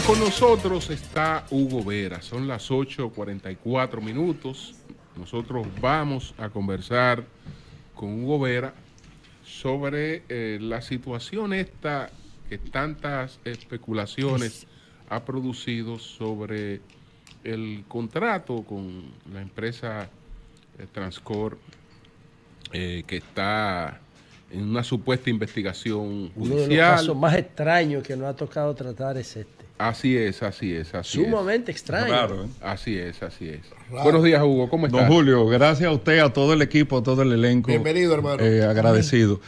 con nosotros está Hugo Vera. Son las 8.44 minutos. Nosotros vamos a conversar con Hugo Vera sobre eh, la situación esta que tantas especulaciones ha producido sobre el contrato con la empresa eh, Transcor eh, que está en una supuesta investigación judicial. Uno de los casos más extraños que nos ha tocado tratar es este. Así es, así es, así Sumamente extraño. Claro, ¿eh? Así es, así es. Buenos días, Hugo, ¿cómo estás? Don Julio, gracias a usted, a todo el equipo, a todo el elenco. Bienvenido, hermano. Eh, agradecido.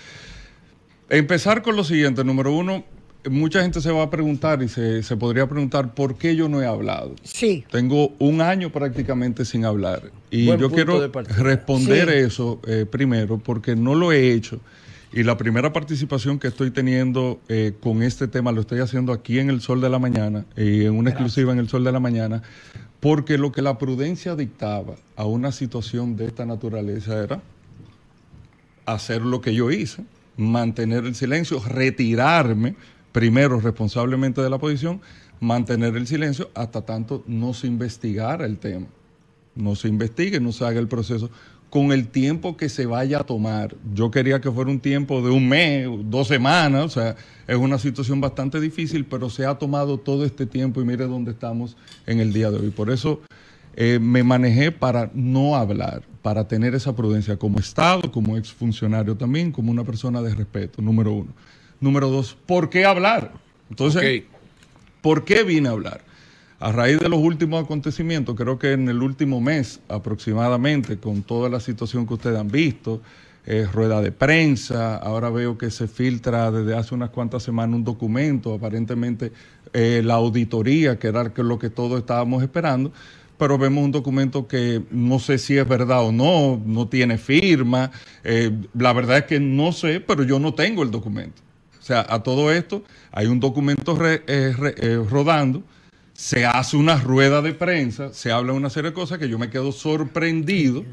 Empezar con lo siguiente, número uno, mucha gente se va a preguntar y se, podría preguntar por qué yo no he hablado. Sí. Tengo un año prácticamente sin hablar. Y yo quiero responder eso eh, primero porque no lo he hecho y la primera participación que estoy teniendo eh, con este tema lo estoy haciendo aquí en el Sol de la Mañana, y eh, en una exclusiva en el Sol de la Mañana, porque lo que la prudencia dictaba a una situación de esta naturaleza era hacer lo que yo hice, mantener el silencio, retirarme primero responsablemente de la posición, mantener el silencio hasta tanto no se investigara el tema, no se investigue, no se haga el proceso con el tiempo que se vaya a tomar. Yo quería que fuera un tiempo de un mes, dos semanas, o sea, es una situación bastante difícil, pero se ha tomado todo este tiempo y mire dónde estamos en el día de hoy. Por eso eh, me manejé para no hablar, para tener esa prudencia como Estado, como exfuncionario también, como una persona de respeto, número uno. Número dos, ¿por qué hablar? Entonces, ¿por qué vine a hablar? A raíz de los últimos acontecimientos, creo que en el último mes aproximadamente, con toda la situación que ustedes han visto, rueda de prensa, ahora veo que se filtra desde hace unas cuantas semanas un documento, aparentemente eh, la auditoría, que era lo que todos estábamos esperando, pero vemos un documento que no sé si es verdad o no, no tiene firma, eh, la verdad es que no sé, pero yo no tengo el documento. O sea, a todo esto hay un documento eh, rodando se hace una rueda de prensa, se habla una serie de cosas que yo me quedo sorprendido,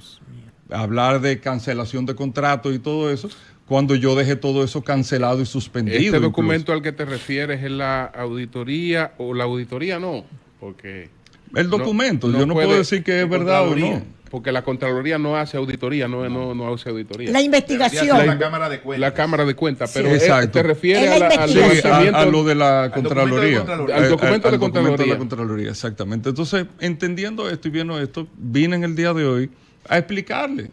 hablar de cancelación de contratos y todo eso, cuando yo dejé todo eso cancelado y suspendido. ¿Este documento al que te refieres es la auditoría o la auditoría no? Porque el documento. Yo no puedo decir que es verdad o no. Porque la Contraloría no hace auditoría, no, no, hace auditoría. La investigación. La, Cámara de Cuentas. La Cámara de Cuentas, pero te refiere a, lo de la Contraloría. Al documento de, la Contraloría, exactamente. Entonces, entendiendo esto y viendo esto, vine en el día de hoy a explicarle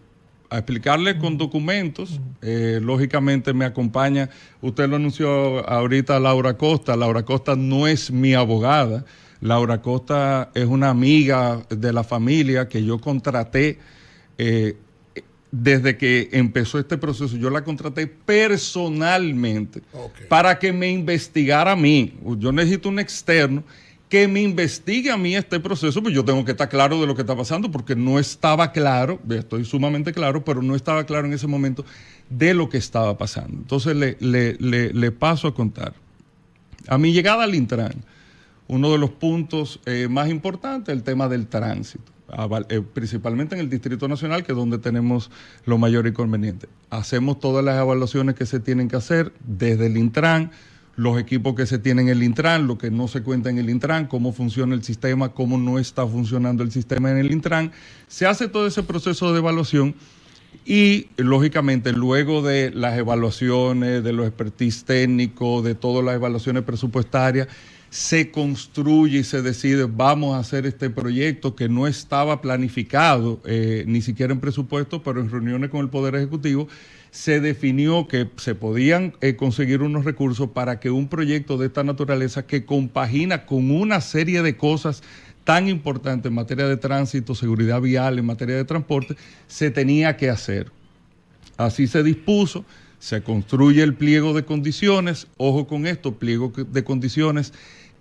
a explicarle con documentos. Eh, lógicamente me acompaña, usted lo anunció ahorita Laura Costa, Laura Costa no es mi abogada, Laura Costa es una amiga de la familia que yo contraté eh, desde que empezó este proceso. Yo la contraté personalmente para que me investigara a mí. Yo necesito un externo que me investigue a mí este proceso, pues yo tengo que estar claro de lo que está pasando, porque no estaba claro, estoy sumamente claro, pero no estaba claro en ese momento de lo que estaba pasando. Entonces le, le paso a contar. A mi llegada al Intran, uno de los puntos eh, más importantes, el tema del tránsito, ah, eh, principalmente en el Distrito Nacional, que es donde tenemos lo mayor inconveniente. Hacemos todas las evaluaciones que se tienen que hacer desde el Intran, los equipos que se tienen en el Intran, lo que no se cuenta en el Intran, cómo funciona el sistema, cómo no está funcionando el sistema en el Intran. Se hace todo ese proceso de evaluación. Y lógicamente, luego de las evaluaciones, de los expertise técnicos, de todas las evaluaciones presupuestarias, se construye y se decide, vamos a hacer este proyecto que no estaba planificado, eh, ni siquiera en presupuesto, pero en reuniones con el Poder Ejecutivo, se definió que se podían eh, conseguir unos recursos para que un proyecto de esta naturaleza que compagina con una serie de cosas tan importantes en materia de tránsito, seguridad vial, en materia de transporte, se tenía que hacer. Así se dispuso se construye el pliego de condiciones, ojo con esto, pliego de condiciones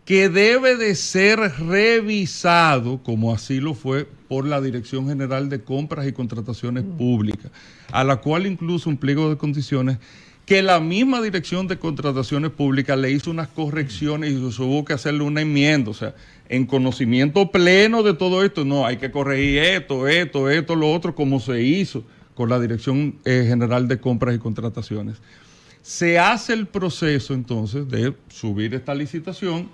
que debe de ser revisado, como así lo fue por la Dirección General de Compras y Contrataciones mm. Públicas, a la cual incluso un pliego de condiciones que la misma Dirección de Contrataciones Públicas le hizo unas correcciones y hubo que hacerle una enmienda, o sea, en conocimiento pleno de todo esto, no, hay que corregir esto, esto, esto, lo otro, como se hizo con la Dirección eh, General de Compras y Contrataciones. Se hace el proceso entonces de subir esta licitación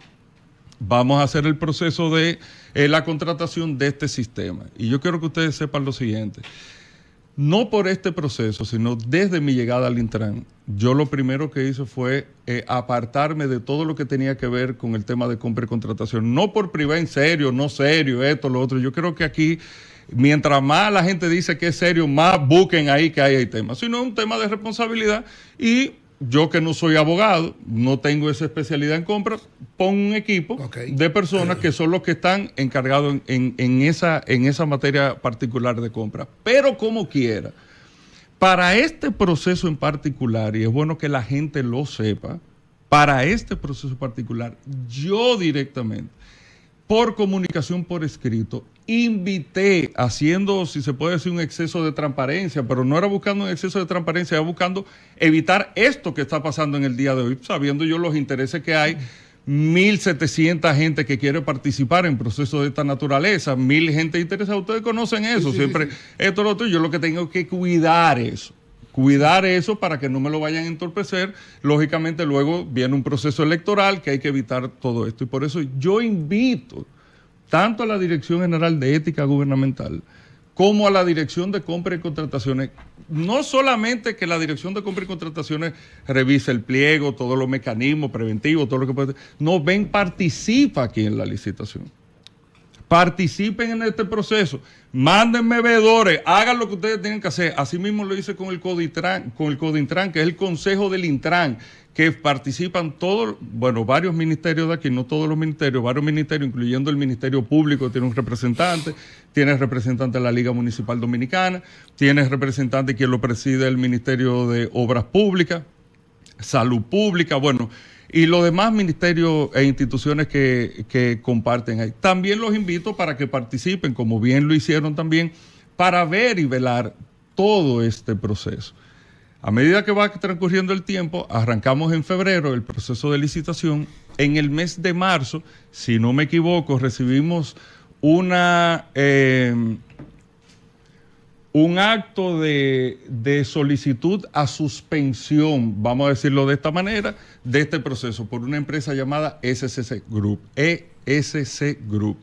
vamos a hacer el proceso de eh, la contratación de este sistema. Y yo quiero que ustedes sepan lo siguiente. No por este proceso, sino desde mi llegada al Intran, yo lo primero que hice fue eh, apartarme de todo lo que tenía que ver con el tema de compra y contratación. No por privar en serio, no serio, esto, lo otro. Yo creo que aquí, mientras más la gente dice que es serio, más busquen ahí que hay temas. tema. Sino un tema de responsabilidad y yo que no soy abogado, no tengo esa especialidad en compras, pongo un equipo de personas que son los que están encargados en, esa, en esa materia particular de compra. Pero como quiera, para este proceso en particular, y es bueno que la gente lo sepa, para este proceso particular, yo directamente, por comunicación por escrito, invité haciendo, si se puede decir, un exceso de transparencia, pero no era buscando un exceso de transparencia, era buscando evitar esto que está pasando en el día de hoy, sabiendo yo los intereses que hay. 1.700 gente que quiere participar en procesos de esta naturaleza, mil gente interesada, ustedes conocen eso, siempre esto, lo otro, yo lo que tengo que cuidar eso cuidar eso para que no me lo vayan a entorpecer. Lógicamente luego viene un proceso electoral que hay que evitar todo esto. Y por eso yo invito tanto a la Dirección General de Ética Gubernamental como a la Dirección de Compra y Contrataciones. No solamente que la Dirección de Compra y Contrataciones revise el pliego, todos los mecanismos preventivos, todo lo que puede. No, ven, participa aquí en la licitación. Participen en este proceso. Mándenme veedores, hagan lo que ustedes tienen que hacer. Así mismo lo hice con el Codintran, con el que es el consejo del Intran, que participan todos, bueno, varios ministerios de aquí, no todos los ministerios, varios ministerios, incluyendo el Ministerio Público, tiene un representante, tiene representante de la Liga Municipal Dominicana, tiene representante quien lo preside el Ministerio de Obras Públicas, salud pública, bueno, y los demás ministerios e instituciones que, comparten ahí. También los invito para que participen, como bien lo hicieron también, para ver y velar todo este proceso. A medida que va transcurriendo el tiempo, arrancamos en febrero el proceso de licitación. En el mes de marzo, si no me equivoco, recibimos una, eh, un acto de, solicitud a suspensión, vamos a decirlo de esta manera, de este proceso por una empresa llamada SCC Group, ESC Group.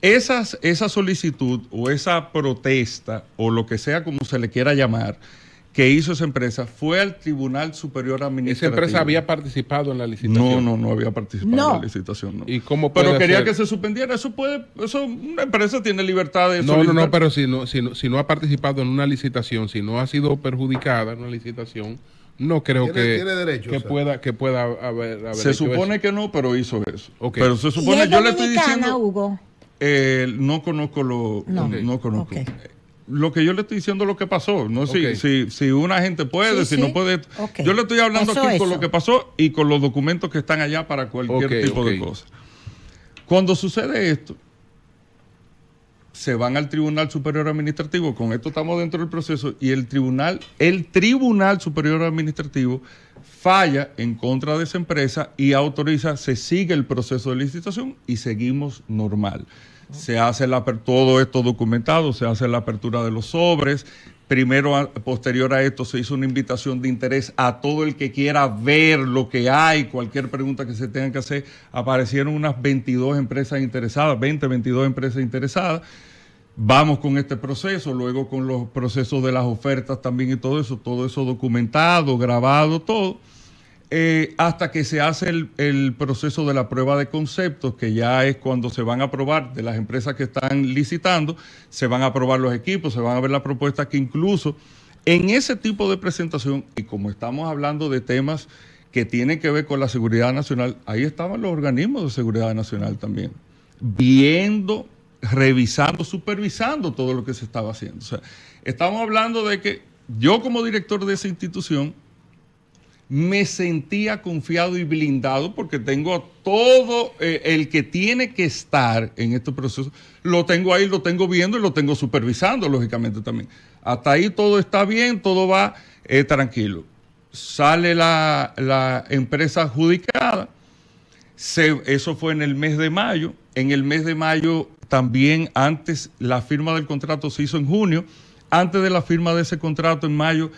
Esas, esa solicitud o esa protesta o lo que sea como se le quiera llamar, que hizo esa empresa fue al Tribunal Superior Administrativo. ¿Esa empresa había participado en la licitación? No, no, no había participado en la licitación. No. ¿Y cómo pero quería que se suspendiera. Eso puede, eso una empresa tiene libertad de No, no, no, pero si no, si no, si no ha participado en una licitación, si no ha sido perjudicada en una licitación, no creo que, que pueda que pueda haber, se supone que no pero hizo eso pero se supone ¿Y yo le estoy diciendo Hugo? Eh, no conozco lo no, conozco lo que yo le estoy diciendo lo que pasó. No si, una gente puede, si no puede. Yo le estoy hablando aquí con lo que pasó y con los documentos que están allá para cualquier tipo de cosa. Cuando sucede esto, se van al Tribunal Superior Administrativo, con esto estamos dentro del proceso, y el Tribunal, el Tribunal Superior Administrativo falla en contra de esa empresa y autoriza, se sigue el proceso de licitación y seguimos normal se hace todo esto documentado, se hace la apertura de los sobres. Primero, posterior a esto, se hizo una invitación de interés a todo el que quiera ver lo que hay, cualquier pregunta que se tenga que hacer. Aparecieron unas 22 empresas interesadas, 20, 22 empresas interesadas. Vamos con este proceso, luego con los procesos de las ofertas también y todo eso, todo eso documentado, grabado, todo. Eh, hasta que se hace el, proceso de la prueba de conceptos, que ya es cuando se van a probar de las empresas que están licitando, se van a probar los equipos, se van a ver las propuestas que incluso en ese tipo de presentación, y como estamos hablando de temas que tienen que ver con la seguridad nacional, ahí estaban los organismos de seguridad nacional también, viendo, revisando, supervisando todo lo que se estaba haciendo. O sea, estamos hablando de que yo como director de esa institución me sentía confiado y blindado porque tengo todo eh, el que tiene que estar en este proceso. Lo tengo ahí, lo tengo viendo y lo tengo supervisando, lógicamente también. Hasta ahí todo está bien, todo va eh, tranquilo. Sale la, empresa adjudicada, eso fue en el mes de mayo. En el mes de mayo también antes la firma del contrato se hizo en junio. Antes de la firma de ese contrato en mayo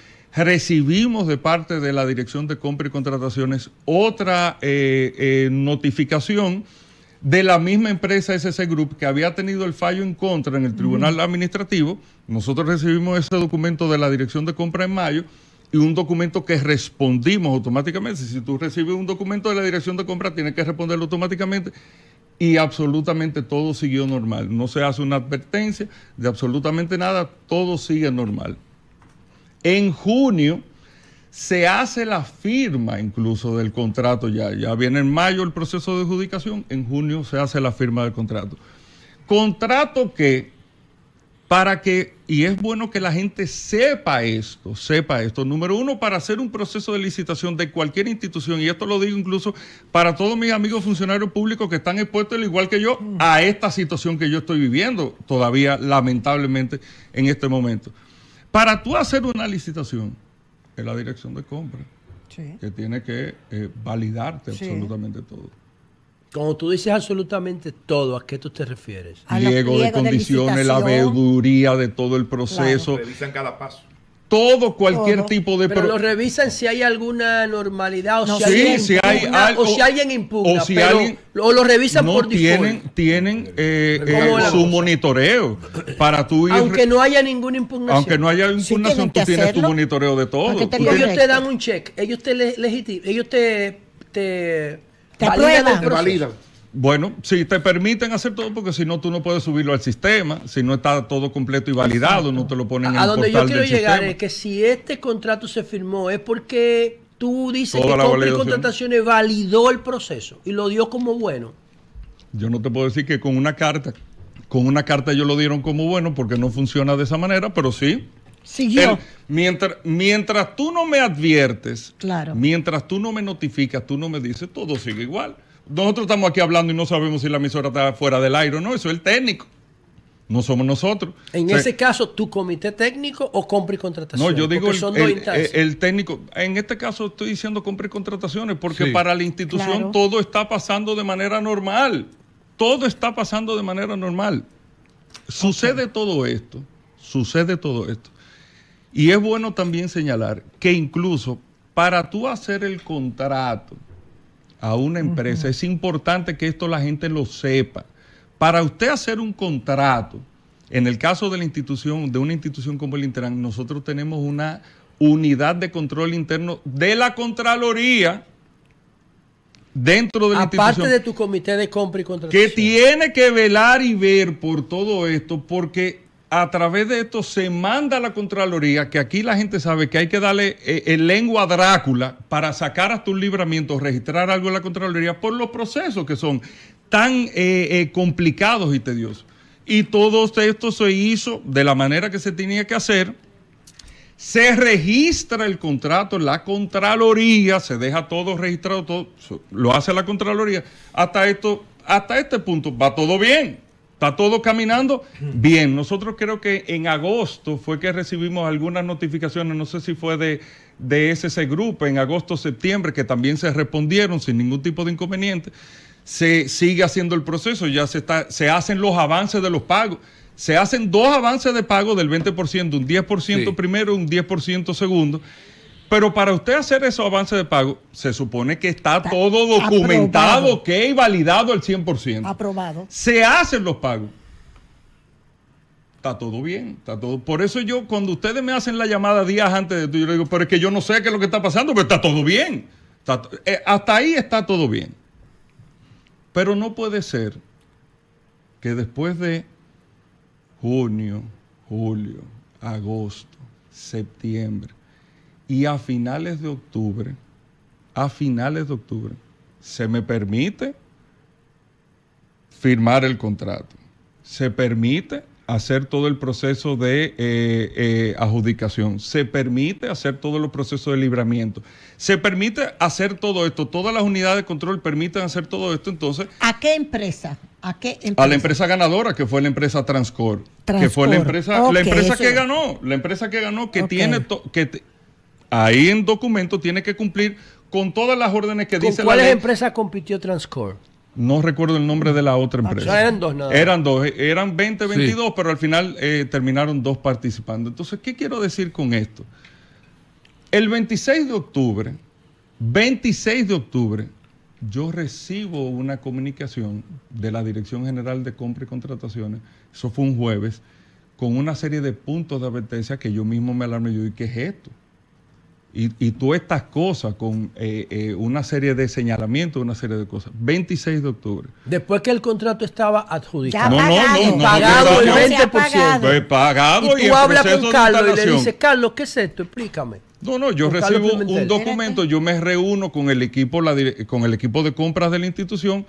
recibimos de parte de la Dirección de Compra y Contrataciones otra eh, eh, notificación de la misma empresa SS Group que había tenido el fallo en contra en el Tribunal Administrativo. Nosotros recibimos ese documento de la Dirección de Compra en mayo y un documento que respondimos automáticamente. Si tú recibes un documento de la Dirección de Compra, tienes que responderlo automáticamente y absolutamente todo siguió normal. No se hace una advertencia de absolutamente nada, todo sigue normal. En junio se hace la firma incluso del contrato ya. Ya viene en mayo el proceso de adjudicación, en junio se hace la firma del contrato. Contrato que, para que, y es bueno que la gente sepa esto, sepa esto. Número uno, para hacer un proceso de licitación de cualquier institución, y esto lo digo incluso para todos mis amigos funcionarios públicos que están expuestos, al igual que yo, a esta situación que yo estoy viviendo todavía, lamentablemente, en este momento. Para tú hacer una licitación, es la dirección de compra, que tiene que eh, validarte absolutamente todo. como tú dices absolutamente todo, ¿a qué tú te refieres? A Diego, de condiciones, la veeduría de todo el proceso. cada paso todo cualquier tipo de pero lo revisan si hay alguna normalidad o si, alguien impugna, hay o si alguien impugna o, lo revisan por tienen tienen eh, eh, su monitoreo para tú aunque no haya ninguna impugnación aunque no haya impugnación tú tienes tu monitoreo de todo ellos te dan un check ellos te legitiman ellos te te, te validan. Bueno, si te permiten hacer todo, porque si no, tú no puedes subirlo al sistema, si no está todo completo y validado, no te lo ponen en el portal A donde yo quiero llegar es que si este contrato se firmó es porque tú dices que Compra Contrataciones validó el proceso y lo dio como bueno. Yo no te puedo decir que con una carta, con una carta ellos lo dieron como bueno porque no funciona de esa manera, pero sí. Siguió. mientras, mientras tú no me adviertes, claro. mientras tú no me notificas, tú no me dices, todo sigue igual. Nosotros estamos aquí hablando y no sabemos si la emisora está fuera del aire o no, eso es el técnico. No somos nosotros. En ese caso, ¿tu comité técnico o compra y contrataciones? No, yo digo el, el, técnico. En este caso estoy diciendo compra y contrataciones porque para la institución todo está pasando de manera normal. Todo está pasando de manera normal. Sucede todo esto, sucede todo esto. Y es bueno también señalar que incluso para tú hacer el contrato, a una empresa, es importante que esto la gente lo sepa. Para usted hacer un contrato, en el caso de la institución, de una institución como el Interam, nosotros tenemos una unidad de control interno de la Contraloría dentro de la Aparte de tu comité de compra y contratación. Que tiene que velar y ver por todo esto, porque a través de esto se manda a la Contraloría, que aquí la gente sabe que hay que darle eh, el lengua a Drácula para sacar hasta un libramiento, registrar algo en la Contraloría por los procesos que son tan eh, eh, complicados y tediosos. Y todo esto se hizo de la manera que se tenía que hacer. Se registra el contrato la Contraloría, se deja todo registrado, todo, lo hace la Contraloría. Hasta, esto, hasta este punto va todo bien. Está todo caminando bien. Nosotros creo que en agosto fue que recibimos algunas notificaciones, no sé si fue de, de ese grupo, en agosto, septiembre, que también se respondieron sin ningún tipo de inconveniente. Se sigue haciendo el proceso, ya se, está, se hacen los avances de los pagos. Se hacen dos avances de pago del 20%, un 10% primero primero, un 10% segundo. Pero para usted hacer esos avances de pago, se supone que está, todo documentado, que y validado al 100%. Aprobado. Se hacen los pagos. Está todo bien, está todo. Por eso yo, cuando ustedes me hacen la llamada días antes de yo le digo, pero es que yo no sé qué es lo que está pasando, pero está todo bien. Eh, hasta ahí está todo bien. Pero no puede ser que después de junio, julio, agosto, septiembre, y a finales de octubre, a finales de octubre, se me permite firmar el contrato. Se permite hacer todo el proceso de eh, eh, adjudicación, se permite hacer todos los procesos de libramiento, se permite hacer todo esto, todas las unidades de control permiten hacer todo esto, entonces... ¿A qué empresa? ¿A qué empresa? A la empresa ganadora, que fue la empresa Transcor, que fue la empresa, la empresa que ganó, la empresa que ganó, que tiene, que Ahí en documento tiene que cumplir con todas las órdenes que ¿Con dice ¿Cuáles empresas compitió Transcore? No recuerdo el nombre de la otra ah, empresa. O eran dos, ¿no? Eran dos, eran 20, 22, eh, pero al final eh, terminaron dos participando. Entonces, ¿qué quiero decir con esto? El 26 de octubre, 26 de octubre, yo recibo una comunicación de la Dirección General de Compra y Contrataciones, eso fue un jueves, con una serie de puntos de advertencia que yo mismo me alarmé, yo, ¿y qué es esto? y, y tú estas cosas con eh, eh, una serie de señalamientos, una serie de cosas. 26 de octubre. Después que el contrato estaba adjudicado. no, no, no, no. Pagado el 20%. pagado y, tú hablas con Carlos y le dices, Carlos, ¿qué es esto? Explícame. No, no, yo recibo un documento, yo me reúno con el equipo, con el equipo de compras de la institución,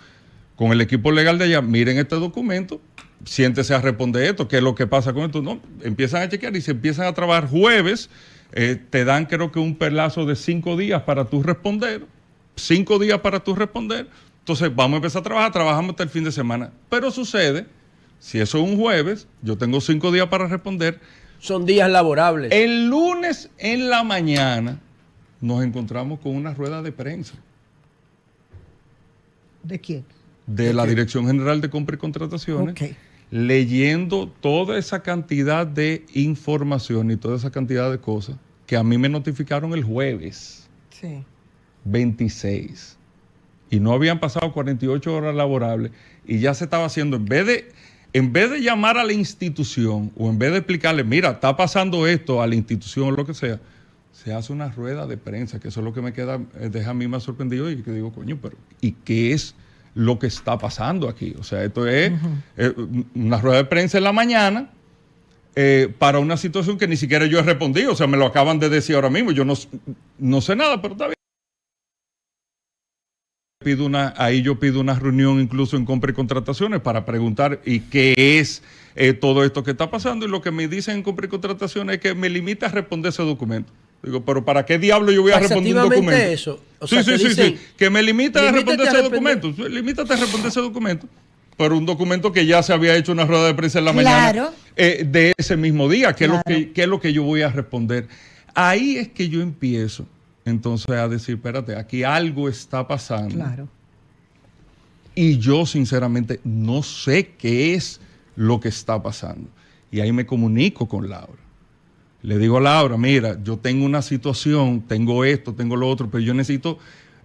con el equipo legal de allá, miren este documento, siéntese a responder esto, qué es lo que pasa con esto. No, empiezan a chequear y se empiezan a trabajar jueves eh, te dan creo que un perlazo de cinco días para tú responder, cinco días para tú responder, entonces vamos a empezar a trabajar, trabajamos hasta el fin de semana. Pero sucede, si eso es un jueves, yo tengo cinco días para responder. Son días laborables. El lunes en la mañana nos encontramos con una rueda de prensa. ¿De quién? De, la Dirección General de Compra y Contrataciones. Okay leyendo toda esa cantidad de información y toda esa cantidad de cosas que a mí me notificaron el jueves. Sí. 26. Y no habían pasado 48 horas laborables y ya se estaba haciendo, en vez de, en vez de llamar a la institución o en vez de explicarle, mira, está pasando esto a la institución o lo que sea, se hace una rueda de prensa, que eso es lo que me queda, eh, deja a mí más sorprendido y que digo, coño, pero ¿y qué es? lo que está pasando aquí. O sea, esto es eh, una rueda de prensa en la mañana eh, para una situación que ni siquiera yo he respondido. O sea, me lo acaban de decir ahora mismo. Yo no, no sé nada, pero está bien. Pido una, ahí yo pido una reunión incluso en compra y contrataciones para preguntar y qué es eh, todo esto que está pasando. Y lo que me dicen en compra y contrataciones es que me limita a responder ese documento. Digo, pero ¿para qué diablo yo voy a responder un documento? sí, sí, sí, sí. Que me limita a responder ese documento. Limítate a responder ese documento. Pero un documento que ya se había hecho una rueda de prensa en la mañana eh, de ese mismo día. ¿Qué es lo que, qué es lo que yo voy a responder? Ahí es que yo empiezo entonces a decir, espérate, aquí algo está pasando. Claro. Y yo sinceramente no sé qué es lo que está pasando. Y ahí me comunico con Laura. Le digo a Laura, mira, yo tengo una situación, tengo esto, tengo lo otro, pero yo necesito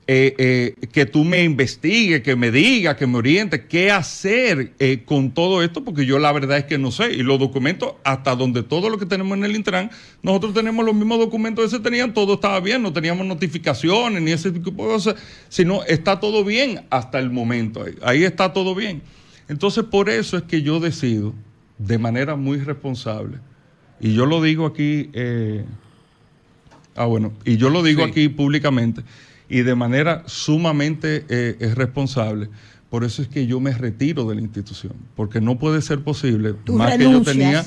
eh, eh, que tú me investigues, que me digas, que me oriente, qué hacer eh, con todo esto, porque yo la verdad es que no sé. Y los documentos, hasta donde todo lo que tenemos en el Intran, nosotros tenemos los mismos documentos que se tenían, todo estaba bien, no teníamos notificaciones ni ese tipo de cosas, sino está todo bien hasta el momento. Ahí está todo bien. Entonces, por eso es que yo decido, de manera muy responsable, y yo lo digo aquí, eh, ah bueno, y yo lo digo aquí públicamente y de manera sumamente eh, responsable. Por eso es que yo me retiro de la institución, porque no puede ser posible, más que yo tenía...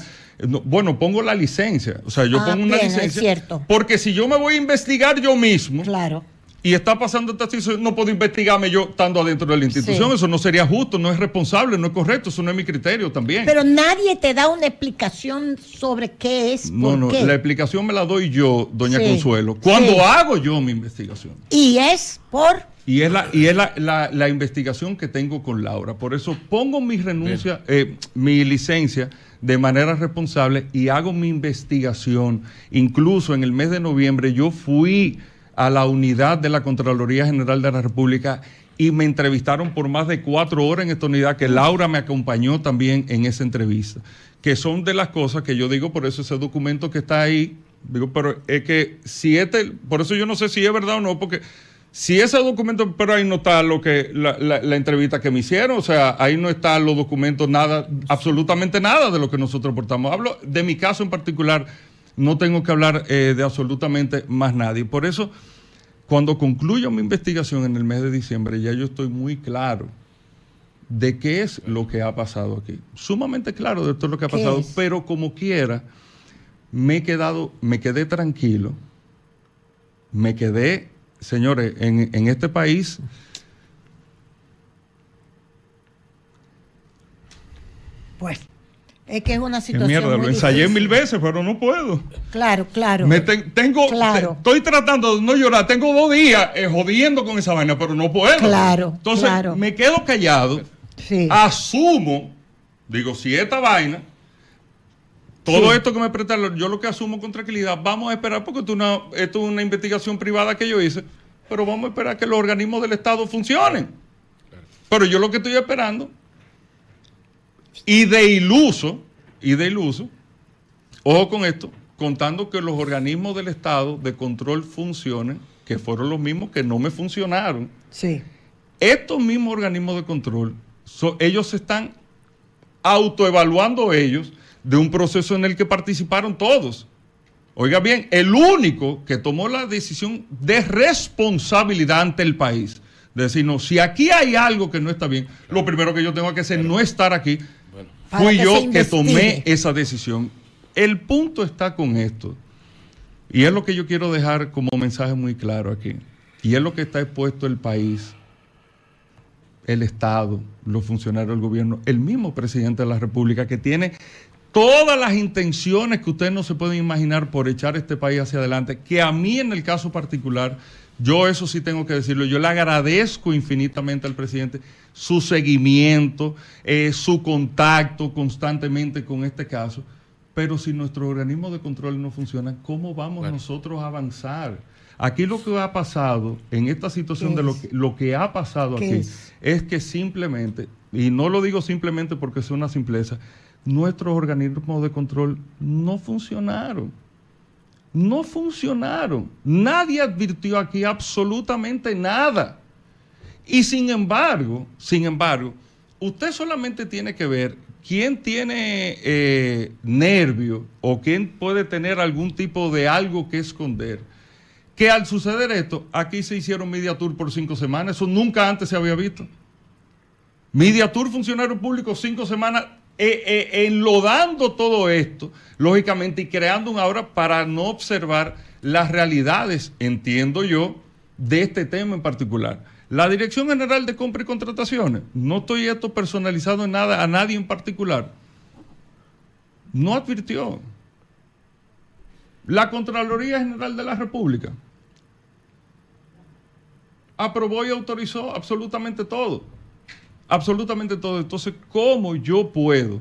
bueno, pongo la licencia, o sea, yo ah, pongo una licencia. cierto. Porque si yo me voy a investigar yo mismo, claro y está pasando esta situación, no puedo investigarme yo estando adentro de la institución. Eso no sería justo, no es responsable, no es correcto, eso no es mi criterio también. Pero nadie te da una explicación sobre qué es. No, no, la explicación me la doy yo, doña Consuelo, cuando hago yo mi investigación. Y es por... Y es, la, y investigación que tengo con Laura. Por eso pongo mi renuncia, eh, mi licencia de manera responsable y hago mi investigación. Incluso en el mes de noviembre yo fui a la unidad de la Contraloría General de la República y me entrevistaron por más de cuatro horas en esta unidad, que Laura me acompañó también en esa entrevista, que son de las cosas que yo digo, por eso ese documento que está ahí, digo, pero es que si este, por eso yo no sé si es verdad o no, porque si ese documento, pero ahí no está lo que la, la, entrevista que me hicieron, o sea, ahí no están los documentos, nada, absolutamente nada de lo que nosotros portamos. Hablo de mi caso en particular no tengo que hablar eh, de absolutamente más nadie. Por eso, cuando concluyo mi investigación en el mes de diciembre, ya yo estoy muy claro de qué es lo que ha pasado aquí. Sumamente claro de todo lo que ha pasado, pero como quiera, me he quedado, me quedé tranquilo, me quedé, señores, en, en este país. Pues. Es que es una situación. Mierda, lo ensayé mil veces, pero no puedo. Claro, claro. tengo, estoy tratando de no llorar. Tengo dos días eh, jodiendo con esa vaina, pero no puedo. Claro. Entonces, me quedo callado. Sí. Asumo, digo, si esta vaina, todo esto que me prestaron, yo lo que asumo con tranquilidad, vamos a esperar, porque esto es una investigación privada que yo hice, pero vamos a esperar que los organismos del Estado funcionen. Pero yo lo que estoy esperando y de iluso, y de iluso, ojo con esto, contando que los organismos del Estado de control funcionen, que fueron los mismos que no me funcionaron. Sí. Estos mismos organismos de control, ellos se están autoevaluando ellos de un proceso en el que participaron todos. Oiga bien, el único que tomó la decisión de responsabilidad ante el país, de no, si aquí hay algo que no está bien, lo primero que yo tengo que hacer es no estar aquí Fui yo que tomé esa decisión. El punto está con esto. Y es lo que yo quiero dejar como mensaje muy claro aquí. Y es lo que está expuesto el país, el Estado, los funcionarios del gobierno, el mismo presidente de la República que tiene todas las intenciones que ustedes no se pueden imaginar por echar este país hacia adelante, que a mí en el caso particular yo eso sí tengo que decirlo, yo le agradezco infinitamente al presidente su seguimiento, eh, su contacto constantemente con este caso, pero si nuestro organismo de control no funciona, ¿cómo vamos nosotros a avanzar? Aquí lo que ha pasado, en esta situación de lo que, ha pasado aquí, es? que simplemente, y no lo digo simplemente porque es una simpleza, nuestros organismos de control no funcionaron no funcionaron. Nadie advirtió aquí absolutamente nada. Y sin embargo, sin embargo, usted solamente tiene que ver quién tiene eh, nervio o quién puede tener algún tipo de algo que esconder. Que al suceder esto, aquí se hicieron media tour por cinco semanas, eso nunca antes se había visto. Media tour funcionario público cinco semanas eh, eh, enlodando todo esto, lógicamente, y creando un ahora para no observar las realidades, entiendo yo, de este tema en particular. La Dirección General de Compras y Contrataciones, no estoy esto personalizado en nada, a nadie en particular, no advirtió. La Contraloría General de la República aprobó y autorizó absolutamente todo absolutamente todo. Entonces, ¿cómo yo puedo?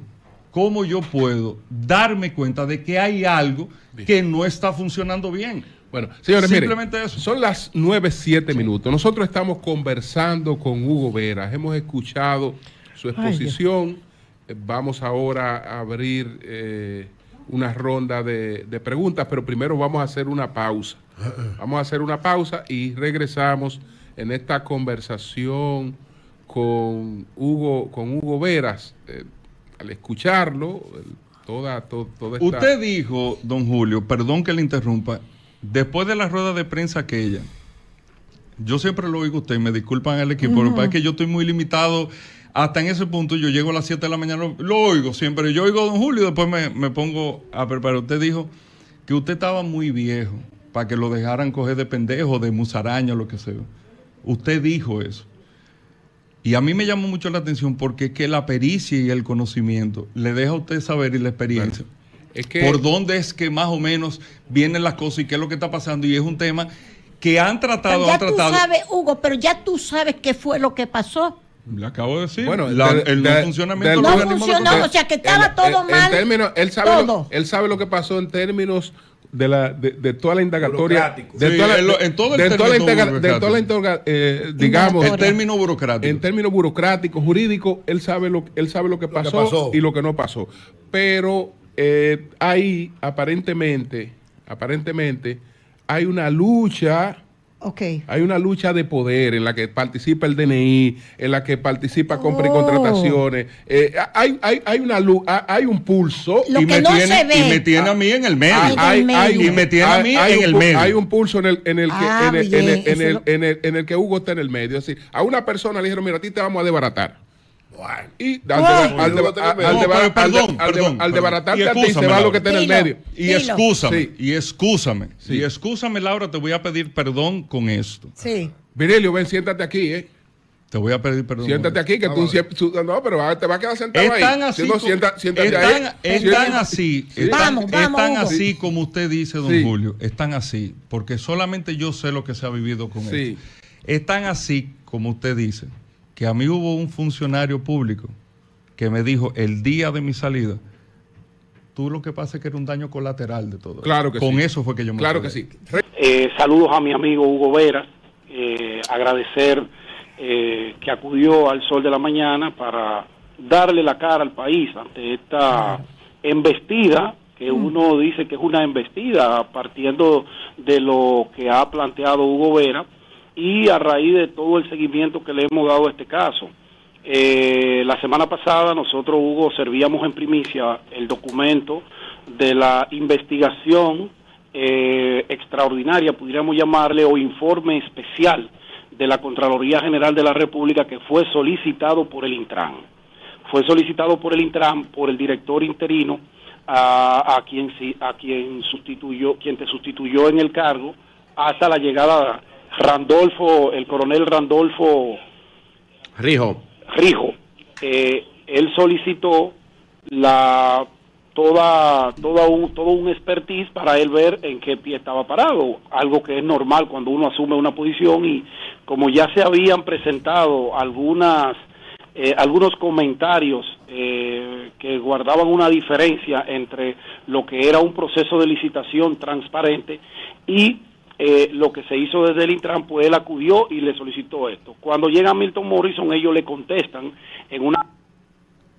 ¿Cómo yo puedo darme cuenta de que hay algo que no está funcionando bien? Bueno, señores, Simplemente miren, son las 9.07 minutos. Nosotros estamos conversando con Hugo Veras. Hemos escuchado su exposición. Eh, vamos ahora a abrir eh, una ronda de preguntas, pero primero vamos a hacer una pausa. Ah, ah. Vamos a hacer una pausa y regresamos en esta conversación con Hugo, con Hugo Veras, eh, al escucharlo, toda, todo Usted dijo, don Julio, perdón que le interrumpa, después de la rueda de prensa aquella, yo siempre lo oigo usted, me disculpan el equipo, porque pero es que yo estoy muy limitado. Hasta en ese punto yo llego a las 7 de la mañana, lo, oigo siempre. Yo oigo a don Julio y después me, me pongo a preparar. Usted dijo que usted estaba muy viejo para que lo dejaran coger de pendejo, de musaraña, lo que sea. Usted dijo eso. Y a mí me llamó mucho la atención porque es que la pericia y el conocimiento le deja a usted saber y la experiencia. Es que... Por dónde es que más o menos vienen las cosas y qué es lo que está pasando. Y es un tema que han tratado, pero ya tratado. Tú sabes, Hugo, pero ya tú sabes qué fue lo que pasó. Le acabo de decir. Bueno, el no funcionamiento no funcionó, o sea que estaba todo mal. En términos, él sabe, Lo, él sabe lo que pasó en términos de la de, toda la indagatoria de toda en, en todo el toda eh, digamos en términos burocráticos en términos burocráticos jurídicos él sabe lo él sabe lo que pasó, y lo que no pasó pero eh, ahí aparentemente aparentemente hay una lucha hay una lucha de poder en la que participa el DNI, en la que participa compra y oh. contrataciones. Eh, hay, hay, hay, una luz, hay un pulso. y me tiene, Y me a mí en el medio. Hay, y me tiene a mí en el medio. Hay un pulso en el, en el, que, en, ah, en, el, en, el, que Hugo está en el medio. Así, a una persona le dijeron, mira, a ti te vamos a desbaratar. Y al debaratarte a ti se va lo que está en el medio. Y excúsame, y excúsame, y excúsame, Laura, te voy a pedir perdón con esto. Sí. Virelio, ven, siéntate aquí, ¿eh? Te voy a pedir perdón. Siéntate aquí, que tú siempre. No, pero te vas a quedar sentado están ahí. Así están, ahí. Están así. Están, así como usted dice, don Julio. Están así. Porque solamente yo sé lo que se ha vivido con sí. Están así como usted dice que a mí hubo un funcionario público que me dijo el día de mi salida, tú lo que pasa es que era un daño colateral de todo. Claro que Con eso fue que yo me Claro que sí. Eh, saludos a mi amigo Hugo Vera, eh, agradecer eh, que acudió al sol de la mañana para darle la cara al país ante esta embestida que mm. uno dice que es una embestida partiendo de lo que ha planteado Hugo Vera y a raíz de todo el seguimiento que le hemos dado a este caso. Eh, la semana pasada nosotros, Hugo, servíamos en primicia el documento de la investigación eh, extraordinaria, pudiéramos llamarle, o informe especial de la Contraloría General de la República que fue solicitado por el Intran. Fue solicitado por el Intran, por el director interino, a, a quien, a quien sustituyó, quien te sustituyó en el cargo, hasta la llegada Randolfo, el coronel Randolfo Rijo. Rijo. Eh, él solicitó la toda, toda un, todo un expertise para él ver en qué pie estaba parado, algo que es normal cuando uno asume una posición y como ya se habían presentado algunas eh, algunos comentarios eh, que guardaban una diferencia entre lo que era un proceso de licitación transparente y eh, lo que se hizo desde el Intran, pues, él acudió y le solicitó esto. Cuando llega Milton Morrison, ellos le contestan en una...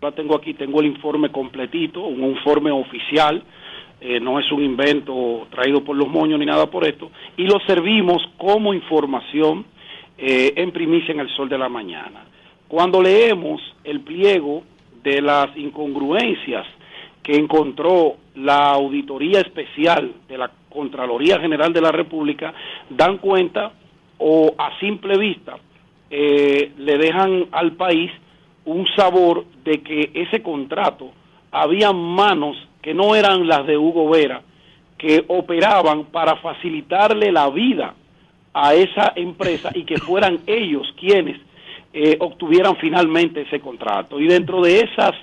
La tengo aquí, tengo el informe completito, un informe oficial, eh, no es un invento traído por los moños ni nada por esto, y lo servimos como información eh, en primicia en el sol de la mañana. Cuando leemos el pliego de las incongruencias que encontró la auditoría especial de la Contraloría General de la República dan cuenta o a simple vista eh, le dejan al país un sabor de que ese contrato había manos que no eran las de Hugo Vera, que operaban para facilitarle la vida a esa empresa y que fueran ellos quienes eh, obtuvieran finalmente ese contrato. Y dentro de esas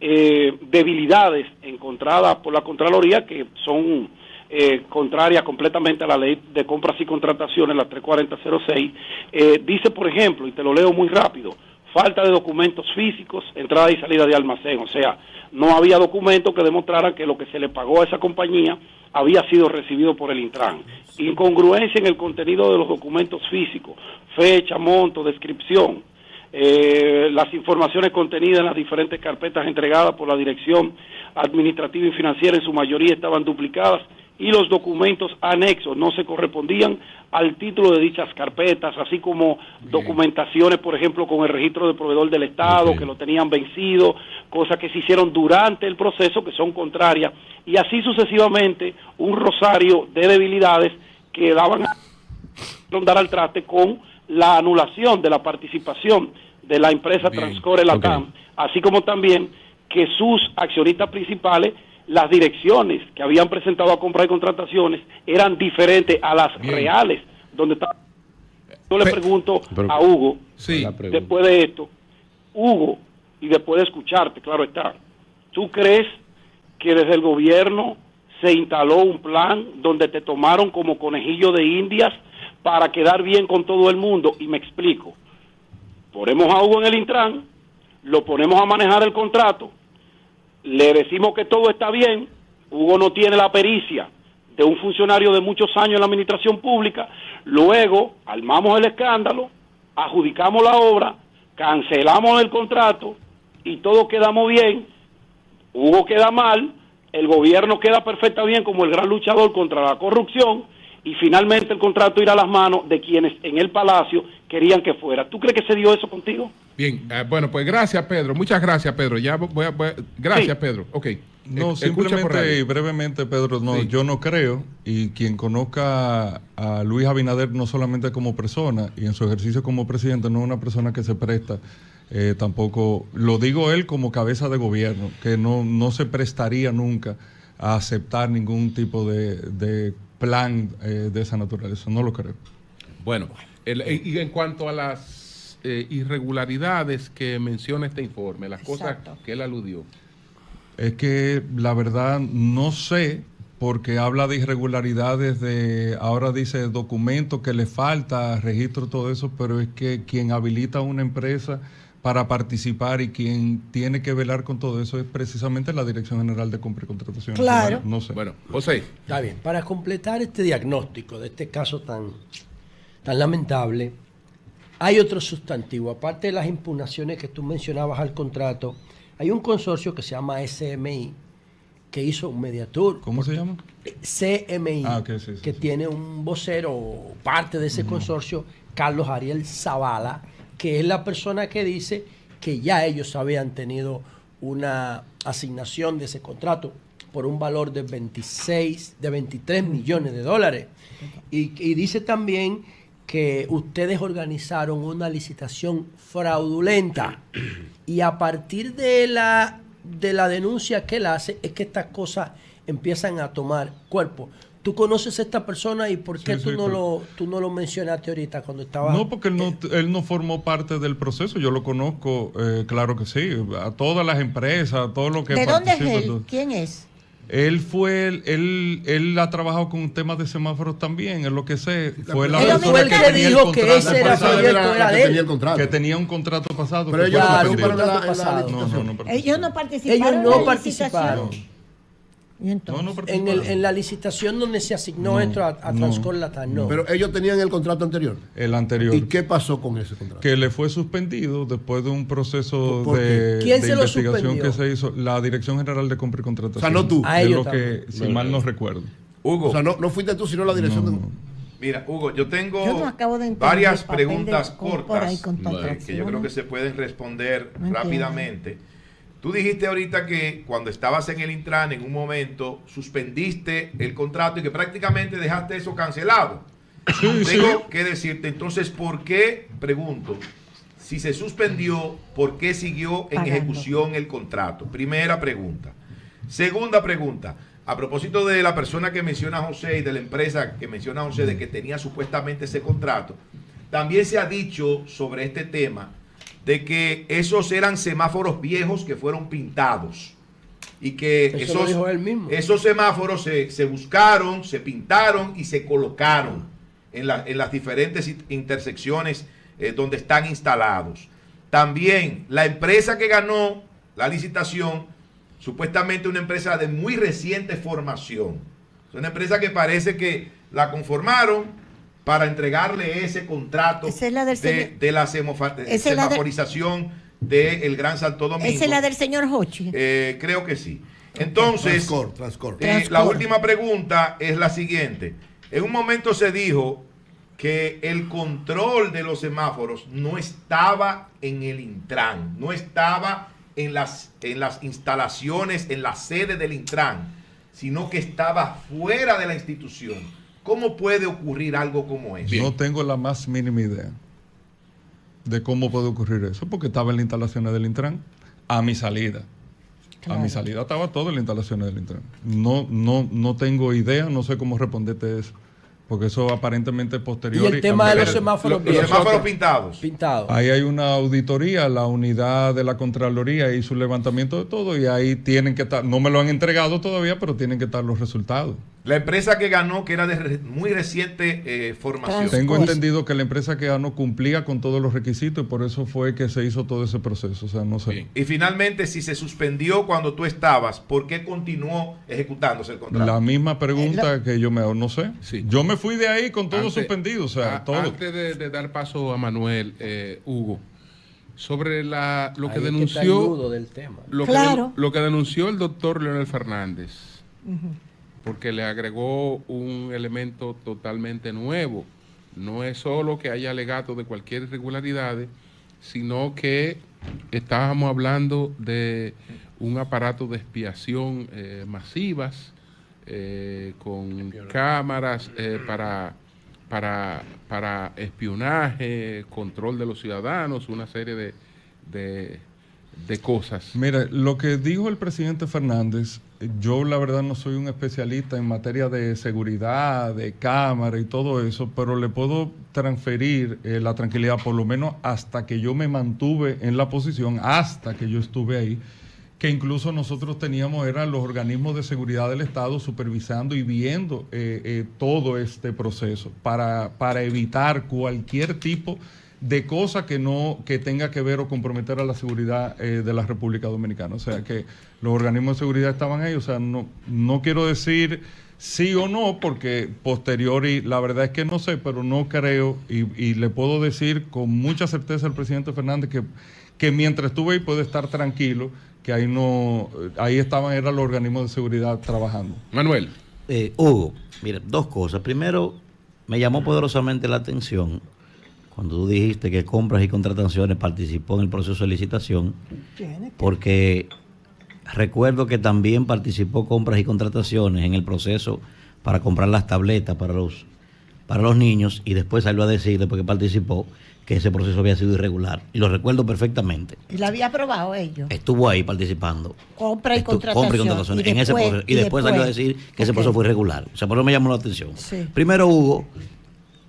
eh, debilidades encontradas por la Contraloría que son eh, contrarias completamente a la ley de compras y contrataciones, la 34006, eh, dice, por ejemplo, y te lo leo muy rápido, falta de documentos físicos, entrada y salida de almacén, o sea, no había documentos que demostraran que lo que se le pagó a esa compañía había sido recibido por el Intran. Incongruencia en el contenido de los documentos físicos, fecha, monto, descripción, las informaciones contenidas en las diferentes carpetas entregadas por la Dirección Administrativa y Financiera en su mayoría estaban duplicadas y los documentos anexos no se correspondían al título de dichas carpetas, así como documentaciones, por ejemplo, con el registro de proveedor del Estado, que lo tenían vencido, cosas que se hicieron durante el proceso que son contrarias, y así sucesivamente un rosario de debilidades que daban a dar al traste con la anulación de la participación de la empresa Transcore Latam, así como también que sus accionistas principales, las direcciones que habían presentado a compra y contrataciones, eran diferentes a las reales, donde está... Yo le pregunto a Hugo, sí, después de esto, Hugo, y después de escucharte, claro está, ¿tú crees que desde el gobierno se instaló un plan donde te tomaron como conejillo de indias para quedar bien con todo el mundo. Y me explico. Ponemos a Hugo en el Intran, lo ponemos a manejar el contrato, le decimos que todo está bien, Hugo no tiene la pericia de un funcionario de muchos años en la administración pública, luego armamos el escándalo, adjudicamos la obra, cancelamos el contrato y todo quedamos bien, Hugo queda mal, el gobierno queda perfectamente bien como el gran luchador contra la corrupción, y finalmente el contrato irá a las manos de quienes en el Palacio querían que fuera. ¿Tú crees que se dio eso contigo? Bien, eh, bueno, pues gracias Pedro, muchas gracias Pedro. Ya voy a, gracias Pedro, ok. No, eh, simplemente brevemente, Pedro, no, yo no creo, y quien conozca a Luis Abinader no solamente como persona y en su ejercicio como presidente, no es una persona que se presta eh, tampoco, lo digo él como cabeza de gobierno, que no, no se prestaría nunca a aceptar ningún tipo de, de plan eh, de esa naturaleza. No lo creo. Bueno, eh, y en cuanto a las eh, irregularidades que menciona este informe, las cosas que él aludió. Es que la verdad no sé, porque habla de irregularidades de, ahora dice documento que le falta, registro, todo eso, pero es que quien habilita una empresa para participar y quien tiene que velar con todo eso es precisamente la Dirección General de Compra y Contratación. Claro. No, Bueno, José. Está bien. Para completar este diagnóstico de este caso tan, tan lamentable, hay otro sustantivo. Aparte de las impugnaciones que tú mencionabas al contrato, hay un consorcio que se llama SMI que hizo un mediatur. ¿Cómo se llama? CMI, ah, que tiene un vocero, parte de ese mm. consorcio, Carlos Ariel Zavala, que es la persona que dice que ya ellos habían tenido una asignación de ese contrato por un valor de 26, de 23 millones de dólares. Y, dice también que ustedes organizaron una licitación fraudulenta y a partir de la, de la denuncia que él hace es que estas cosas empiezan a tomar cuerpo tú conoces a esta persona y por qué tú, no lo, tú no lo mencionaste ahorita cuando estaba No, porque él no, eh, él no formó parte del proceso, yo lo conozco, eh, claro que sí, a todas las empresas, a todo lo que... ¿De dónde es ¿Quién es? Él fue, él, él ha trabajado con temas de semáforos también, es lo que sé. Fue la persona que, tenía dijo que ese era el contrato. que tenía un contrato pasado. Pero Ellos no participaron en, la licitación donde se asignó esto a, a no, Pero ellos tenían el contrato anterior. El anterior. ¿Y qué pasó con ese contrato? Que le fue suspendido después de un proceso de, investigación que se hizo. La Dirección General de Compra y Contratación. O sea, no tú. que, si mal no recuerdo. Hugo. O sea, no, fuiste tú, sino la dirección de... Mira, Hugo, yo tengo varias preguntas cortas que, yo creo que se pueden responder rápidamente. Tú dijiste ahorita que cuando estabas en el Intran, en un momento, suspendiste el contrato y que prácticamente dejaste eso cancelado. Tengo que decirte, entonces, ¿por qué? Pregunto. Si se suspendió, ¿por qué siguió en ejecución el contrato? Primera pregunta. Segunda pregunta. A propósito de la persona que menciona José y de la empresa que menciona José de que tenía supuestamente ese contrato, también se ha dicho sobre este tema de que esos eran semáforos viejos que fueron pintados. Y que esos, semáforos se, buscaron, se pintaron y se colocaron en, las diferentes intersecciones eh, donde están instalados. También la empresa que ganó la licitación, supuestamente una empresa de muy reciente formación. Es una empresa que parece que la conformaron, para entregarle ese contrato de, la semaforización del Gran Santo Domingo. ¿Esa es la del señor Hochi? Eh, creo que sí. Entonces, eh, la última pregunta es la siguiente. En un momento se dijo que el control de los semáforos no estaba en el Intran, no estaba en las, en las instalaciones, en la sede del Intran, sino que estaba fuera de la institución. ¿Cómo puede ocurrir algo como eso? No tengo la más mínima idea de cómo puede ocurrir eso, porque estaba en las instalaciones del Intran a mi salida. A mi salida estaba todo en las instalaciones del Intran. No, no, no tengo idea, no sé cómo responderte eso. Porque eso aparentemente posterior. Y el tema de los semáforos, pintados. pintados. Ahí hay una auditoría, la unidad de la Contraloría hizo un levantamiento de todo y ahí tienen que estar, no me lo han entregado todavía, pero tienen que estar los resultados. La empresa que ganó, que era de muy reciente eh, formación. Tengo entendido que la empresa que ganó cumplía con todos los requisitos y por eso fue que se hizo todo ese proceso. O sea, no sé. Y finalmente, si se suspendió cuando tú estabas, ¿por qué continuó ejecutándose el contrato? La misma pregunta eh, que yo me hago, no sé. Yo me fui de ahí con todo suspendido. O sea, todo. Antes de, dar paso a Manuel, eh, Hugo, sobre la, lo que denunció. Lo, lo que denunció el doctor Leonel Fernández. Porque le agregó un elemento totalmente nuevo. No es solo que haya alegato de cualquier irregularidad, sino que estábamos hablando de un aparato de expiación eh, masivas eh, con cámaras eh, para, para, para espionaje, control de los ciudadanos, una serie de, de, cosas. Mira, lo que dijo el presidente Fernández, yo la verdad no soy un especialista en materia de seguridad, de cámara y todo eso, pero le puedo transferir eh, la tranquilidad, por lo menos hasta que yo me mantuve en la posición, hasta que yo estuve ahí que incluso nosotros teníamos eran los organismos de seguridad del Estado supervisando y viendo eh, eh, todo este proceso para, para evitar cualquier tipo de cosa que no que tenga que ver o comprometer a la seguridad eh, de la República Dominicana. O sea que los organismos de seguridad estaban ahí. O sea, no, no quiero decir sí o no, porque posterior y la verdad es que no sé, pero no creo y, le puedo decir con mucha certeza al presidente Fernández que, que mientras estuve ahí puede estar tranquilo que ahí no, ahí estaban, eran los organismos de seguridad trabajando. Manuel. Eh, Hugo, mira, dos cosas. Primero, me llamó poderosamente la atención cuando tú dijiste que compras y contrataciones participó en el proceso de licitación, porque recuerdo que también participó compras y contrataciones en el proceso para comprar las tabletas para los, para los niños y después salió a decir, después que participó, que ese proceso había sido irregular. Y lo recuerdo perfectamente. ¿Y lo había aprobado ellos? Estuvo ahí participando. Compra y contratación. y en después, ese Y, después, salió a decir que ese proceso fue irregular. O sea, por eso me llamó la atención. Primero, Hugo,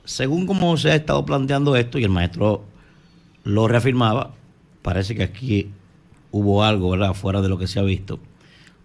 según como se ha estado planteando esto, y el maestro lo reafirmaba, parece que aquí hubo algo, ¿verdad?, fuera de lo que se ha visto.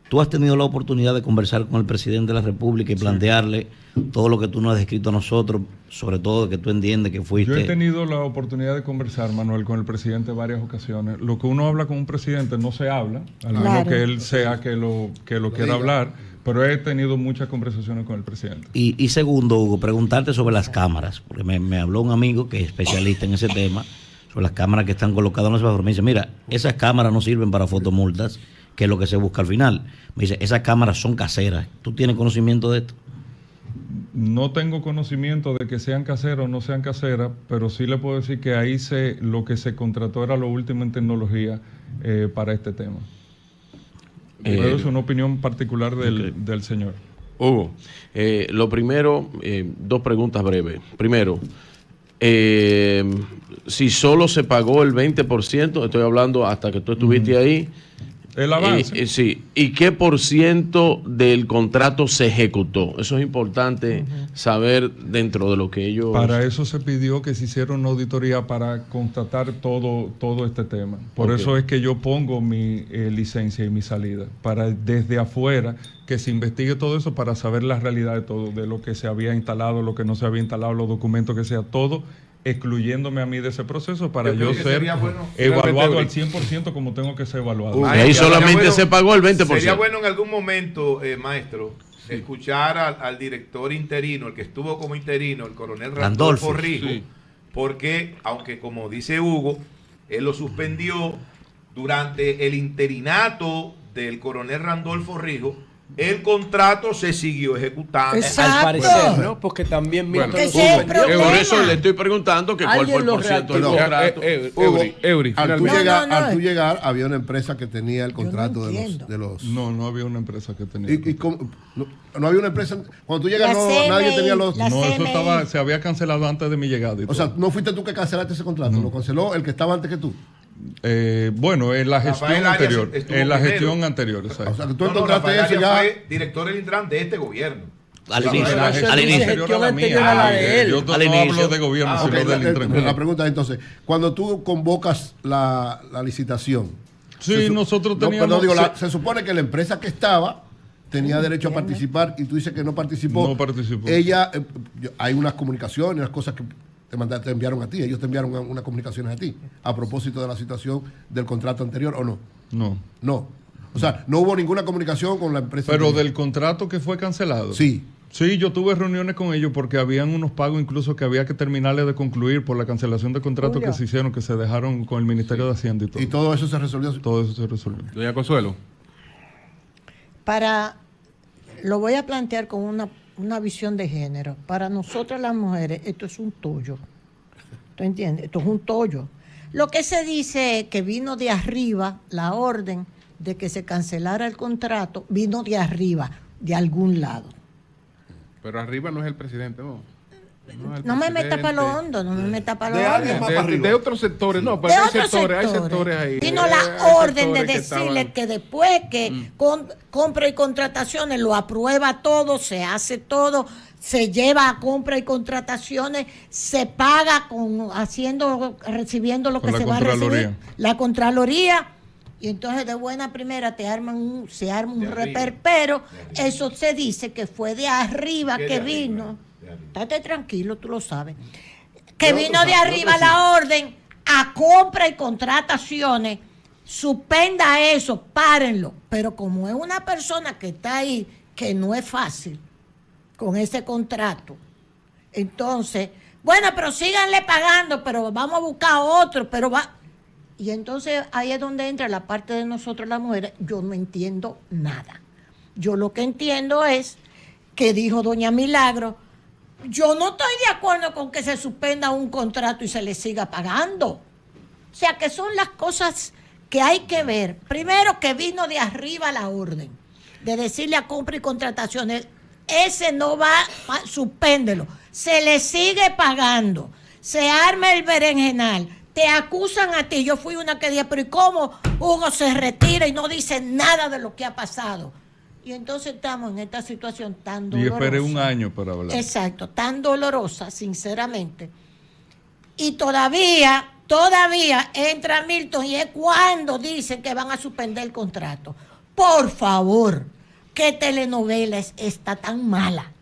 Tú has tenido la oportunidad de conversar con el presidente de la República y plantearle todo lo que tú nos has escrito a nosotros, sobre todo que tú entiendes que fuiste. Yo he tenido la oportunidad de conversar, Manuel, con el presidente varias ocasiones. Lo que uno habla con un presidente no se habla, a menos que él sea que lo, que lo, quiera hablar, pero he tenido muchas conversaciones con el presidente. Y, segundo, Hugo, preguntarte sobre las cámaras, porque me, habló un amigo que es especialista en ese tema, sobre las cámaras que están colocadas en los me dice, mira, esas cámaras no sirven para fotomultas que es lo que se busca al final. Me dice, esas cámaras son caseras. ¿Tú tienes conocimiento de esto? No tengo conocimiento de que sean caseras o no sean caseras, pero sí le puedo decir que ahí se, lo que se contrató era lo último en tecnología eh, para este tema. Eh, es una opinión particular del, señor. Hugo, eh, lo primero, dos preguntas breves. Primero, si solo se pagó el 20%, estoy hablando hasta que tú estuviste ahí, el avance. Y, sí, y qué por ciento del contrato se ejecutó. Eso es importante saber dentro de lo que ellos. Para eso se pidió que se hiciera una auditoría para constatar todo, todo este tema. Por eso es que yo pongo mi eh, licencia y mi salida, para desde afuera que se investigue todo eso para saber la realidad de todo, de lo que se había instalado, lo que no se había instalado, los documentos que sea, todo excluyéndome a mí de ese proceso para yo, ser evaluado al 100% como tengo que ser evaluado. ahí solamente se pagó el 20%. Sería bueno en algún momento, eh, maestro, escuchar al, al, director interino, el que estuvo como interino, el coronel Randolfo Rijo, porque aunque como dice Hugo, él lo suspendió durante el interinato del coronel Randolfo Rijo, el contrato se siguió ejecutando. Al parecer, ¿no? Porque también bueno, Por eso le estoy preguntando que cuál fue el por del contrato. Eh, eh, Eury, al, tú llegar, había una empresa que tenía el contrato de los, de, los, No, no había una empresa que tenía. no, había una empresa. Cuando tú llegas, no nadie tenía los. No, eso se había cancelado antes de mi llegada. o sea, no fuiste tú que cancelaste ese contrato, lo canceló el que estaba antes que tú. Eh, bueno, en la gestión anterior. En la gestión anterior. O sea, tú encontraste eso ya. Fue director del Intran de este gobierno. Al inicio, al inicio. Yo no hablo de gobierno, ah, sino del Intran. La pregunta es entonces, cuando tú convocas la, licitación. Sí, nosotros teníamos. se supone que la empresa que estaba tenía derecho a participar y tú dices que no participó. No participó. Ella, eh, hay unas comunicaciones, unas cosas que te, enviaron a ti, ellos te enviaron unas comunicaciones a ti, a propósito de la situación del contrato anterior o no. No. No. O sea, no hubo ninguna comunicación con la empresa. Pero del contrato que fue cancelado. Sí. Sí, yo tuve reuniones con ellos porque habían unos pagos incluso que había que terminarles de concluir por la cancelación de contrato que se hicieron, que se dejaron con el Ministerio de Hacienda y todo. ¿Y todo eso se resolvió? Todo eso se resolvió. Doña Consuelo. Para, lo voy a plantear con una una visión de género. Para nosotras las mujeres, esto es un tollo. ¿Tú entiendes? Esto es un tollo. Lo que se dice es que vino de arriba la orden de que se cancelara el contrato, vino de arriba, de algún lado. Pero arriba no es el presidente, ¿no? No, me meta para lo hondo, no me meta para lo de hondo. De, otros sectores, no, pero hay sectores, ahí. Sino la orden de decirle que, después que mm. compra y contrataciones lo aprueba todo, se hace todo, se lleva a compra y contrataciones, se paga con haciendo, recibiendo lo que se va a recibir, la Contraloría. Y entonces de buena primera te arman un, se arma un pero Eso se dice que fue de arriba que vino. Estate tranquilo, tú lo sabes. Que vino de arriba la orden a compra y contrataciones. Suspenda eso, párenlo. Pero como es una persona que está ahí, que no es fácil con ese contrato, entonces, bueno, pero síganle pagando, pero vamos a buscar otro, pero va. Y entonces ahí es donde entra la parte de nosotros las mujeres. Yo no entiendo nada. Yo lo que entiendo es que dijo doña Milagro, yo no estoy de acuerdo con que se suspenda un contrato y se le siga pagando. O sea, que son las cosas que hay que ver. Primero, que vino de arriba la orden de decirle a compra y contrataciones, ese no va, suspéndelo. Se le sigue pagando. Se arma el berenjenal. Te acusan a ti. Yo fui una que dije, pero ¿y cómo Hugo se retira y no dice nada de lo que ha pasado? Y entonces estamos en esta situación tan dolorosa. Y esperé un año para hablar. Exacto, tan dolorosa, sinceramente. Y todavía, todavía entra Milton y es cuando dicen que van a suspender el contrato. Por favor, ¿qué telenovela está tan mala?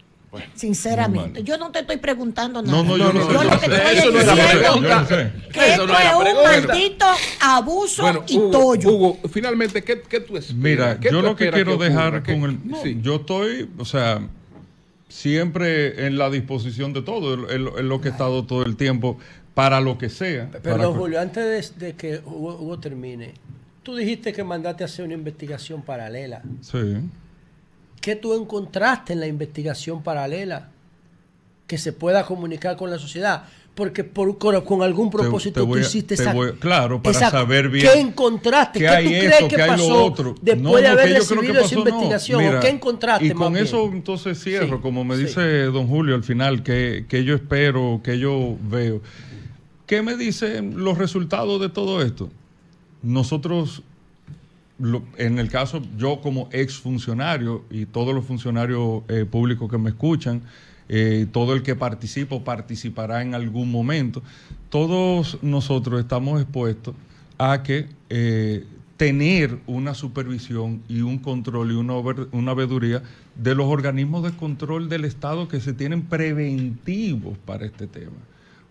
sinceramente. Yo no te estoy preguntando nada. No, no, yo no, yo no, lo que que un maldito abuso y tollo. finalmente, ¿qué, qué tú esperas? Mira, yo lo que quiero dejar con el... Yo estoy, o sea, siempre en la disposición de todo, en lo que he estado todo el tiempo, para lo que sea. Pero, Julio, antes de, que Hugo, Hugo termine, tú dijiste que mandaste a hacer una investigación paralela. Sí. ¿Qué tú encontraste en la investigación paralela que se pueda comunicar con la sociedad? Porque con, algún propósito tú hiciste esa, Claro, para saber bien. ¿Qué encontraste? ¿Qué, tú crees que, pasó después de haber esa investigación? ¿Qué encontraste? con eso entonces cierro, como me dice don Julio al final, que, que yo espero, que yo veo. ¿Qué me dicen los resultados de todo esto? Nosotros en el caso, yo como ex funcionario y todos los funcionarios eh, públicos que me escuchan, eh, todo el que participo participará en algún momento. Todos nosotros estamos expuestos a que eh, tener una supervisión y un control y una, una veeduría de los organismos de control del Estado que se tienen preventivos para este tema.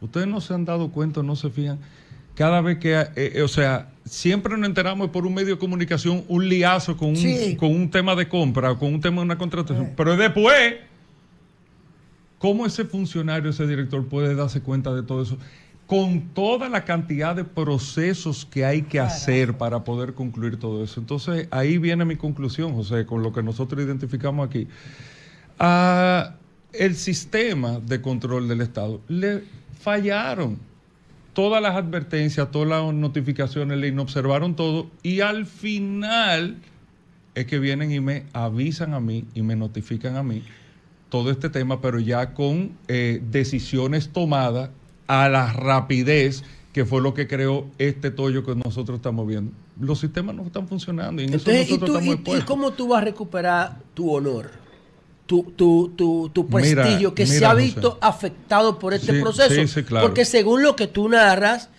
Ustedes no se han dado cuenta, no se fijan cada vez que, eh, eh, o sea, siempre nos enteramos por un medio de comunicación un liazo con un, con un tema de compra o con un tema de una contratación. Eh. Pero después, ¿cómo ese funcionario, ese director puede darse cuenta de todo eso? Con toda la cantidad de procesos que hay que hacer para poder concluir todo eso. Entonces, ahí viene mi conclusión, José, con lo que nosotros identificamos aquí. Ah, el sistema de control del Estado le fallaron todas las advertencias, todas las notificaciones, le inobservaron todo y al final es que vienen y me avisan a mí y me notifican a mí todo este tema, pero ya con eh, decisiones tomadas a la rapidez que fue lo que creó este tollo que nosotros estamos viendo. Los sistemas no están funcionando y ¿y cómo tú vas a recuperar tu honor? tu, prestigio que se ha visto afectado por este proceso. Porque según lo que tú narras,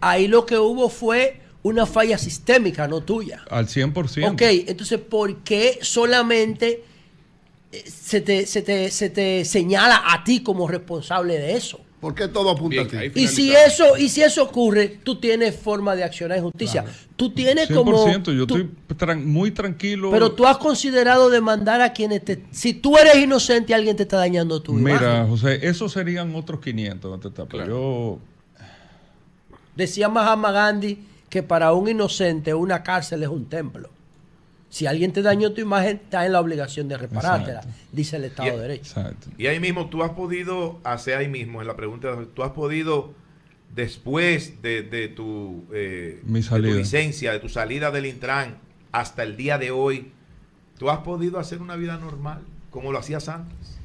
ahí lo que hubo fue una falla sistémica, no tuya. Al 100%. Ok, entonces, ¿por qué solamente eh, se te, se te, se te señala a ti como responsable de eso? Porque todo apunta a ti. Y si, eso, y si eso ocurre, tú tienes forma de accionar en justicia. Tú tienes 100%, como. Yo estoy muy tranquilo. Pero tú has considerado demandar a quienes te. Si tú eres inocente, alguien te está dañando tu Mira, José, esos serían otros 500 está. Yo. Decía Mahatma Gandhi que para un inocente una cárcel es un templo. Si alguien te dañó tu imagen, está en la obligación de reparártela, dice el Estado de Derecho. Y ahí mismo, tú has podido, hacer ahí mismo, en la pregunta, tú has podido, después de, tu, eh, tu licencia, de tu salida del Intran, hasta el día de hoy, tú has podido hacer una vida normal, como lo hacías antes.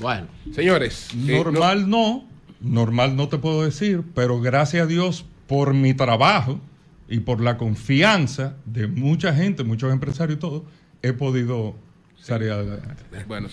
Bueno, señores. Eh, normal no, normal no te puedo decir, pero gracias a Dios por mi trabajo y por la confianza de mucha gente, muchos empresarios y todo, he podido salir adelante. Bueno,